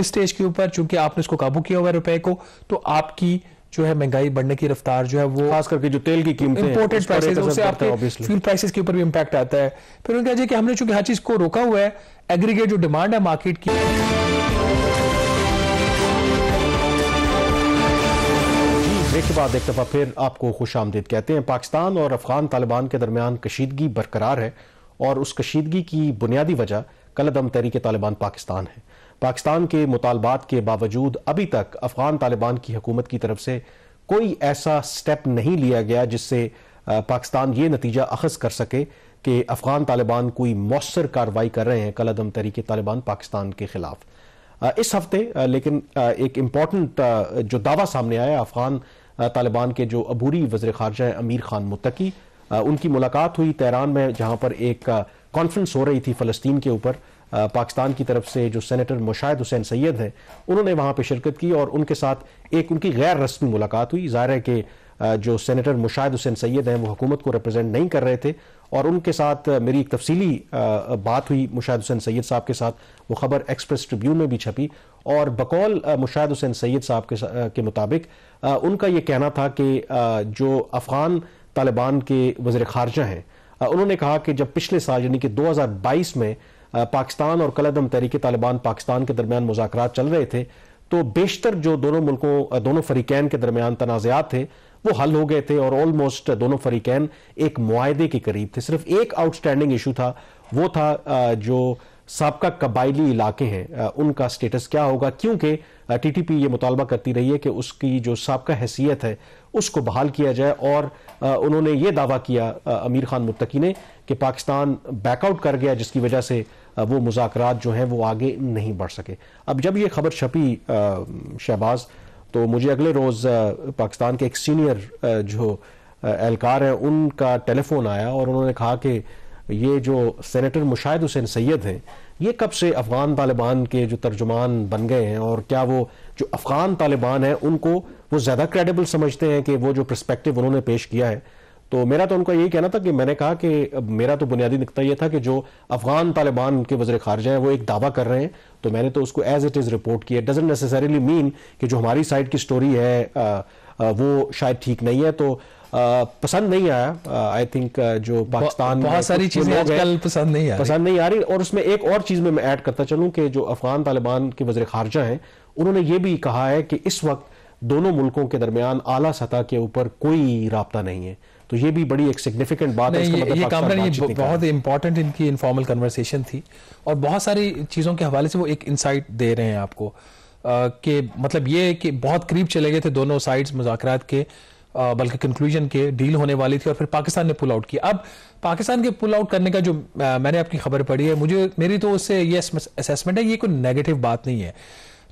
इस स्टेज के ऊपर चूंकि आपने उसको काबू किया हुआ रुपए को तो आपकी जो है महंगाई बढ़ने की रफ्तार जो है वो खास करके जो तेल की कीमतें इंपोर्टेड प्राइसेस उससे आपके फ्यूल प्राइसेस के ऊपर भी इंपैक्ट आता है फिर उन्होंने कहा कि हमने चूंकि हर चीज को रोका हुआ है एग्रीगेट जो डिमांड है मार्केट की ब्रेक के बाद एक दफ़ा फिर आपको खुश आमदीद कहते हैं पाकिस्तान और अफगान तालिबान के दरमियान कशीदगी बरकरार है और उस कशीदगी की बुनियादी वजह कलदम तहरीक तालिबान पाकिस्तान है पाकिस्तान के मुतालबात के बावजूद अभी तक अफगान तालिबान की हकूमत की तरफ से कोई ऐसा स्टेप नहीं लिया गया जिससे पाकिस्तान ये नतीजा अखज कर सके कि अफगान तालिबान कोई मौसर कार्रवाई कर रहे हैं कलदम तहरीक तालिबान पाकिस्तान के खिलाफ इस हफ्ते लेकिन एक इम्पॉर्टेंट जो दावा सामने आया अफगान तालिबान के जो अबूरी वजर खारजा हैं अमीर खान मुतकी उनकी मुलाकात हुई तहरान में जहाँ पर एक कॉन्फ्रेंस हो रही थी फ़लस्तीन के ऊपर पाकिस्तान की तरफ से जो सेनेटर मुशाहिद हुसैन सैयद हैं उन्होंने वहाँ पर शिरकत की और उनके साथ एक उनकी गैर रस्मी मुलाकात हुई ज़ाहिर है कि जो सेनेटर मुशाहिद हुसैन सैयद हैं वो हुकूमत को रिप्रेजेंट नहीं कर रहे थे और उनके साथ मेरी एक तफसीली बात हुई मुशाहिद हुसैन सैयद साहब के साथ वो खबर एक्सप्रेस ट्रिब्यून में भी छपी और बकौल मुशाहिद हुसैन सैयद साहब के, के मुताबिक उनका ये कहना था कि जो अफ़गान तालिबान के वजर खारजा हैं उन्होंने कहा कि जब पिछले साल यानी कि 2022 में पाकिस्तान और कलदम तहरीक तालिबान पाकिस्तान के दरमियान मुजाकर चल रहे थे तो बेशतर जो दोनों मुल्कों दोनों फरीकैन के दरमियान तनाज़ात थे वो हल हो गए थे और ऑलमोस्ट दोनों फरीकैन एक माहदे के करीब थे सिर्फ एक आउटस्टैंडिंग इशू था वो था जो सबका कबायली इलाके हैं उनका स्टेटस क्या होगा क्योंकि टीटीपी ये मुतालबा करती रही है कि उसकी जो सबका हैसियत है उसको बहाल किया जाए और उन्होंने ये दावा किया अमीर खान मुत्तकी ने कि पाकिस्तान बैकआउट कर गया जिसकी वजह से वो मुजाकर जो हैं वो आगे नहीं बढ़ सके अब जब ये खबर छपी शहबाज तो मुझे अगले रोज़ पाकिस्तान के एक सीनियर जो एहलकार हैं उनका टेलीफोन आया और उन्होंने कहा कि तो ये जो सेनेटर मुशाहिद हुसैन सैयद हैं ये कब से अफ़गान तालिबान के जो तर्जुमान बन गए हैं और क्या वो जो अफ़गान तालिबान हैं उनको वो ज़्यादा क्रेडिबल समझते हैं कि वो जो प्रस्पेक्टिव उन्होंने पेश किया है तो मेरा तो उनका यही कहना था कि मैंने कहा कि मेरा तो बुनियादी नुकता यह था कि जो अफगान तालिबान के वजर खारजा हैं वो एक दावा कर रहे हैं तो मैंने तो उसको एज इट इज़ रिपोर्ट किया डजेंट नेसेसरीली मीन कि जो हमारी साइड की स्टोरी है आ, आ, वो शायद ठीक नहीं है तो पसंद नहीं आया आई थिंक जो पाकिस्तान बहुत सारी चीजें आजकल पसंद नहीं आ पसंद नहीं आ रही और उसमें एक और चीज में मैं ऐड करता चलूं कि जो अफगान तालिबान के वजर खारजा हैं उन्होंने ये भी कहा है कि इस वक्त दोनों मुल्कों के दरमियान आला सतह के ऊपर कोई रबता नहीं है तो ये भी बड़ी एक सिग्निफिकेंट बात है इसका मतलब ये काम ये बहुत इंपॉर्टेंट इनकी इनफॉर्मल कन्वर्सेशन थी और बहुत सारी चीज़ों के हवाले से वो एक इंसाइट दे रहे हैं आपको कि मतलब ये कि बहुत करीब चले गए थे दोनों साइड्स मुजाकरात के बल्कि कंक्लूजन के डील होने वाली थी और फिर पाकिस्तान ने पुल आउट किया अब पाकिस्तान के पुल आउट करने का जो मैंने आपकी खबर पढ़ी है मुझे मेरी तो उससे ये असेसमेंट है ये कोई नेगेटिव बात नहीं है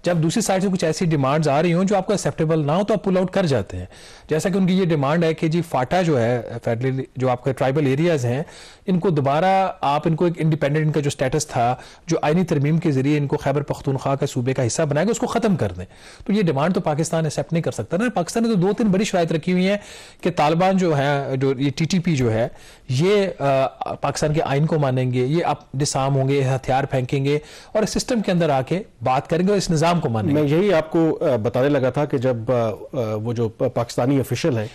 जब दूसरी साइड से कुछ ऐसी डिमांड्स आ रही हों जो आपको एक्सेप्टेबल ना हो तो आप पुल आउट कर जाते हैं जैसा कि उनकी ये डिमांड है कि जी फाटा जो है फेडरल जो आपके ट्राइबल एरियाज हैं इनको दोबारा आप इनको एक इंडिपेंडेंट इनका जो स्टेटस था जो आइनी तरमीम के जरिए इनको खैबर पख्तूनख्वा का सूबे का हिस्सा बनाएगा उसको ख़त्म कर दें तो ये डिमांड तो पाकिस्तान एक्सेप्ट नहीं कर सकता ना पाकिस्तान ने तो दो तीन बड़ी शरात रखी हुई है कि तालिबान जो है जो ये टी जो है ये पाकिस्तान के आइन को मानेंगे ये आप डिसाम होंगे हथियार फेंकेंगे और सिस्टम के अंदर आके बात करेंगे और इस इस्लाम को माने मैं यही आपको बताने लगा था कि जब वो जो पाकिस्तानी ऑफिशियल हैं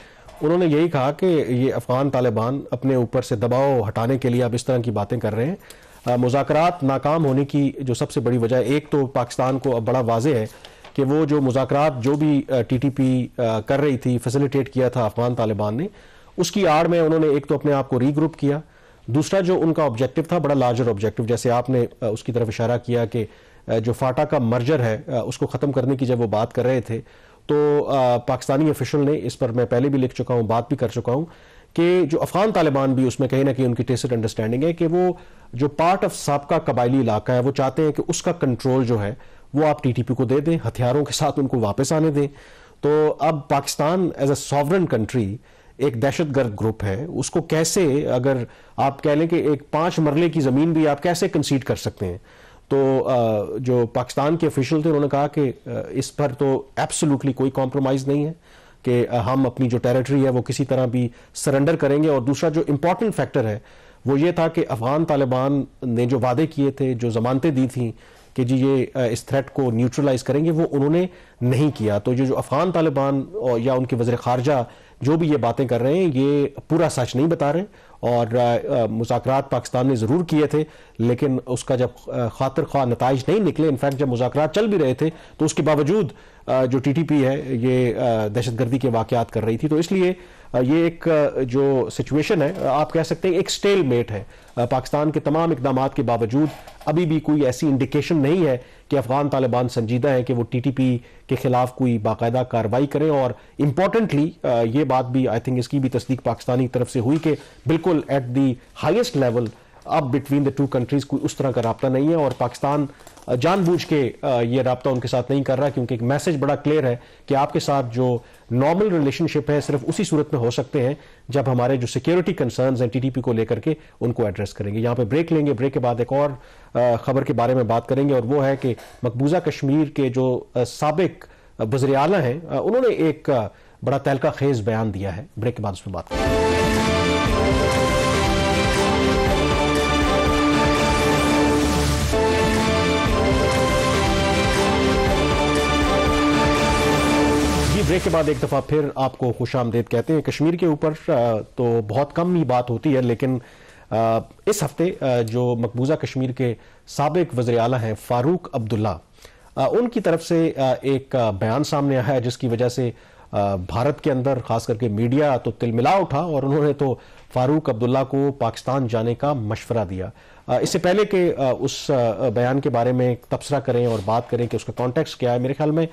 उन्होंने यही कहा कि ये अफगान तालिबान अपने ऊपर से दबाव हटाने के लिए अब इस तरह की बातें कर रहे हैं मुजाकर नाकाम होने की जो सबसे बड़ी वजह एक तो पाकिस्तान को अब बड़ा वाजे है कि वो जो मुजाकर जो भी टी टी पी कर रही थी फैसिलिटेट किया था अफगान तालिबान ने उसकी आड़ में उन्होंने एक तो अपने आप को रीग्रुप किया दूसरा जो उनका ऑब्जेक्टिव था बड़ा लार्जर ऑब्जेक्टिव जैसे आपने उसकी तरफ इशारा किया कि जो फाटा का मर्जर है उसको ख़त्म करने की जब वो बात कर रहे थे तो पाकिस्तानी ऑफिशल ने इस पर मैं पहले भी लिख चुका हूँ बात भी कर चुका हूँ कि जो अफगान तालिबान भी उसमें कहीं ना कहीं उनकी टेस्ट अंडरस्टैंडिंग है कि वो जो पार्ट ऑफ सबका कबायली इलाका है वो चाहते हैं कि उसका कंट्रोल जो है वो आप टीटीपी को दे दें हथियारों के साथ उनको वापस आने दें तो अब Pakistan as a sovereign country एक दहशत गर्द ग्रुप है उसको कैसे अगर आप कह लें कि एक पांच मरले की ज़मीन भी आप कैसे कंसीड कर सकते हैं तो जो पाकिस्तान के ऑफिशियल थे उन्होंने कहा कि इस पर तो एब्सोल्युटली कोई कॉम्प्रोमाइज़ नहीं है कि हम अपनी जो टेरिटरी है वो किसी तरह भी सरेंडर करेंगे और दूसरा जो इम्पोर्टेंट फैक्टर है वो ये था कि अफ़गान तालिबान ने जो वादे किए थे जो ज़मानतें दी थी कि जी ये इस थ्रेट को न्यूट्रलाइज करेंगे वो उन्होंने नहीं किया तो ये जो अफ़गान तालिबान या उनके वजर खारजा जो भी ये बातें कर रहे हैं ये पूरा सच नहीं बता रहे और मुजाकर पाकिस्तान ने ज़रूर किए थे लेकिन उसका जब खातर खा नतज नहीं निकले इनफैक्ट जब मुजाकर चल भी रहे थे तो उसके बावजूद जो टीटीपी है ये दहशतगर्दी के वाकयात कर रही थी तो इसलिए ये एक जो सिचुएशन है आप कह सकते हैं एक स्टेल मेट है पाकिस्तान के तमाम इकदाम के बावजूद अभी भी कोई ऐसी इंडिकेशन नहीं है कि अफगान तालिबान संजीदा है कि वो टीटीपी के खिलाफ कोई बाकायदा कार्रवाई करें और इम्पॉर्टेंटली ये बात भी आई थिंक इसकी भी तस्दीक पाकिस्तानी तरफ से हुई कि बिल्कुल एट दी हाइस्ट लेवल अब बिटवीन द टू कंट्रीज कोई उस तरह का रबता नहीं है और पाकिस्तान जानबूझ के ये रबता उनके साथ नहीं कर रहा क्योंकि एक मैसेज बड़ा क्लियर है कि आपके साथ जो नॉर्मल रिलेशनशिप है सिर्फ उसी सूरत में हो सकते हैं जब हमारे जो सिक्योरिटी कंसर्न्स हैं टीटीपी को लेकर के उनको एड्रेस करेंगे यहाँ पे ब्रेक लेंगे ब्रेक के बाद एक और खबर के बारे में बात करेंगे और वो है कि मकबूजा कश्मीर के जो सबक वजरियाला हैं उन्होंने एक बड़ा तहलका खेज बयान दिया है ब्रेक के बाद उस पर बात करेंगे ब्रेक के बाद एक दफा फिर आपको खुश आमदेद कहते हैं कश्मीर के ऊपर तो बहुत कम ही बात होती है लेकिन इस हफ्ते जो मकबूजा कश्मीर के सबक वजर अला हैं फारूक अब्दुल्ला उनकी तरफ से एक बयान सामने आया है जिसकी वजह से भारत के अंदर खास करके मीडिया तो तिलमिला उठा और उन्होंने तो फारूक अब्दुल्ला को पाकिस्तान जाने का मशवरा दिया इससे पहले कि उस बयान के बारे में तबसरा करें और बात करें कि उसका कॉन्टेक्स्ट क्या है मेरे ख्याल में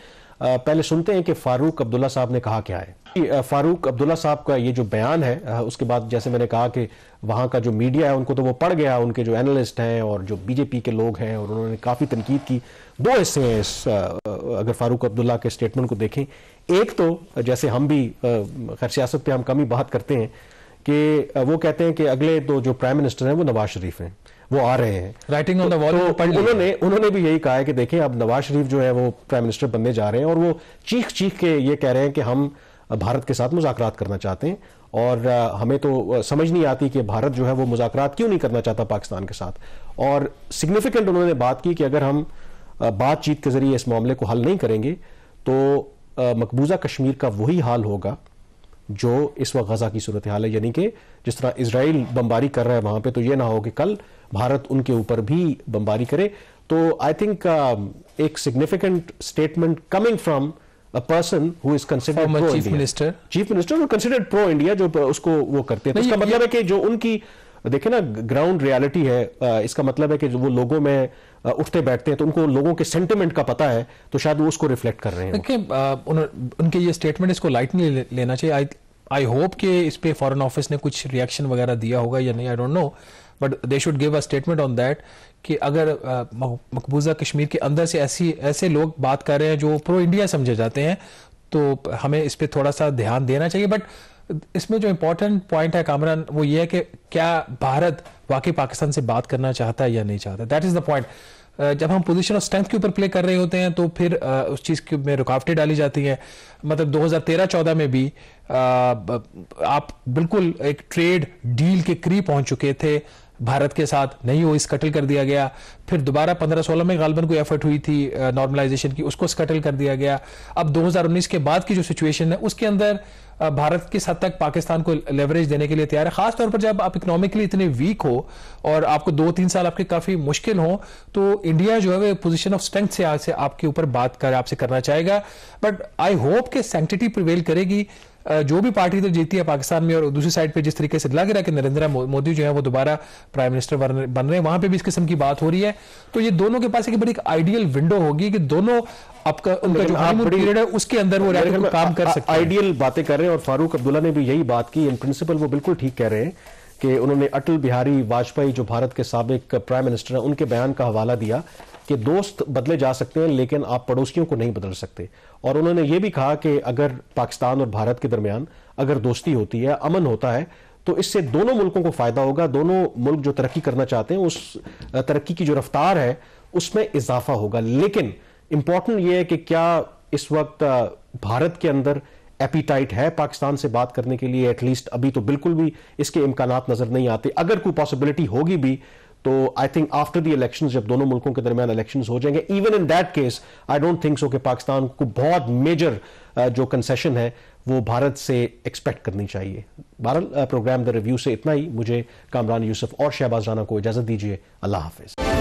पहले सुनते हैं कि फारूक अब्दुल्ला साहब ने कहा क्या है फारूक अब्दुल्ला साहब का ये जो बयान है उसके बाद जैसे मैंने कहा कि वहाँ का जो मीडिया है उनको तो वो पढ़ गया उनके जो एनालिस्ट हैं और जो बीजेपी के लोग हैं और उन्होंने काफ़ी तनकीद की दो हिस्से हैं इस अगर फारूक अब्दुल्ला के स्टेटमेंट को देखें एक तो जैसे हम भी खैर सियासत पर हम कम ही बात करते हैं कि वो कहते हैं कि अगले दो जो प्राइम मिनिस्टर हैं वो नवाज शरीफ हैं वो आ रहे हैं राइटिंग ऑन द वॉल उन्होंने उन्होंने भी यही कहा है कि देखें अब नवाज शरीफ जो है वो प्राइम मिनिस्टर बनने जा रहे हैं और वो चीख चीख के ये कह रहे हैं कि हम भारत के साथ मुजाकर करना चाहते हैं और हमें तो समझ नहीं आती कि भारत जो है वो मुजाकर क्यों नहीं करना चाहता पाकिस्तान के साथ और सिग्निफिकेंट उन्होंने बात की कि अगर हम बातचीत के जरिए इस मामले को हल नहीं करेंगे तो मकबूजा कश्मीर का वही हाल होगा जो इस वक्त गजा की सूरत हाल है यानी कि जिस तरह इसराइल बमबारी कर रहा है वहां पे तो ये ना हो कि कल भारत उनके ऊपर भी बमबारी करे तो आई थिंक uh, एक significant statement coming from a person who is considered chief minister chief minister और कंसिडर्ड प्रो इंडिया जो उसको वो करते हैं तो इसका मतलब है कि जो उनकी देखे ना ग्राउंड रियलिटी है इसका मतलब है कि जो वो लोगों में उठते बैठते हैं तो उनको लोगों के सेंटिमेंट का पता है तो शायद वो उसको रिफ्लेक्ट कर रहे हैं देखिए उनके ये स्टेटमेंट इसको लाइट नहीं लेना चाहिए आई होप कि इस पे फॉरेन ऑफिस ने कुछ रिएक्शन वगैरह दिया होगा या नहीं I don't know but they should give a statement on that कि अगर मकबूजा कश्मीर के अंदर से ऐसी ऐसे लोग बात कर रहे हैं जो प्रो इंडिया समझे जाते हैं तो हमें इस पर थोड़ा सा ध्यान देना चाहिए बट इसमें जो इंपॉर्टेंट पॉइंट है कामरान वो ये है कि क्या भारत वाकई पाकिस्तान से बात करना चाहता है या नहीं चाहता दैट इज द पॉइंट जब हम पोजीशन ऑफ स्ट्रेंथ के ऊपर प्ले कर रहे होते हैं तो फिर उस चीज़ में रुकावटें डाली जाती हैं मतलब 2013-14 में भी आप बिल्कुल एक ट्रेड डील के करीब पहुंच चुके थे भारत के साथ नहीं हुई स्कटल कर दिया गया फिर दोबारा 15-16 में गालबन कोई एफर्ट हुई थी नॉर्मलाइजेशन की उसको स्कटल कर दिया गया अब 2019 के बाद की जो सिचुएशन है उसके अंदर भारत के हद तक पाकिस्तान को लेवरेज देने के लिए तैयार है खासतौर पर जब आप इकोनॉमिकली इतने वीक हो और आपको दो तीन साल आपके काफी मुश्किल हो तो इंडिया जो है पोजिशन ऑफ स्ट्रेंथ से आपके ऊपर बात कर आपसे करना चाहेगा बट आई होप के सेंटिटी प्रिवेल करेगी जो भी पार्टी इधर जीती है पाकिस्तान में और दूसरी साइड पे जिस तरीके से लग रहा है कि नरेंद्र मोदी जो है वो दोबारा प्राइम मिनिस्टर बन रहे हैं वहां पे भी इस किस्म की बात हो रही है तो ये दोनों के पास एक बड़ी आइडियल विंडो होगी कि दोनों आपका उनका जो पीरियड है उसके अंदर वो काम कर सकते आइडियल बातें कर रहे हैं और फारूक अब्दुल्ला ने भी यही बात की इन प्रिंसिपल वो बिल्कुल ठीक कह रहे हैं कि उन्होंने अटल बिहारी वाजपेयी जो भारत के सबक प्राइम मिनिस्टर हैं उनके बयान का हवाला दिया कि दोस्त बदले जा सकते हैं लेकिन आप पड़ोसियों को नहीं बदल सकते और उन्होंने ये भी कहा कि अगर पाकिस्तान और भारत के दरमियान अगर दोस्ती होती है अमन होता है तो इससे दोनों मुल्कों को फायदा होगा दोनों मुल्क जो तरक्की करना चाहते हैं उस तरक्की की जो रफ्तार है उसमें इजाफा होगा लेकिन इंपॉर्टेंट यह है कि क्या इस वक्त भारत के अंदर एपीटाइट है पाकिस्तान से बात करने के लिए एटलीस्ट अभी तो बिल्कुल भी इसके इम्कान नजर नहीं आते अगर कोई पॉसिबिलिटी होगी भी तो I think after the election जब दोनों मुल्कों के दरमियान इलेक्शन हो जाएंगे even in that case I don't think so कि पाकिस्तान को बहुत मेजर uh, जो कंसेशन है वो भारत से एक्सपेक्ट करनी चाहिए बहरल प्रोग्राम द रिव्यू से इतना ही मुझे कामरान यूसुफ और शहबाज राना को इजाजत दीजिए अल्लाह हाफिज़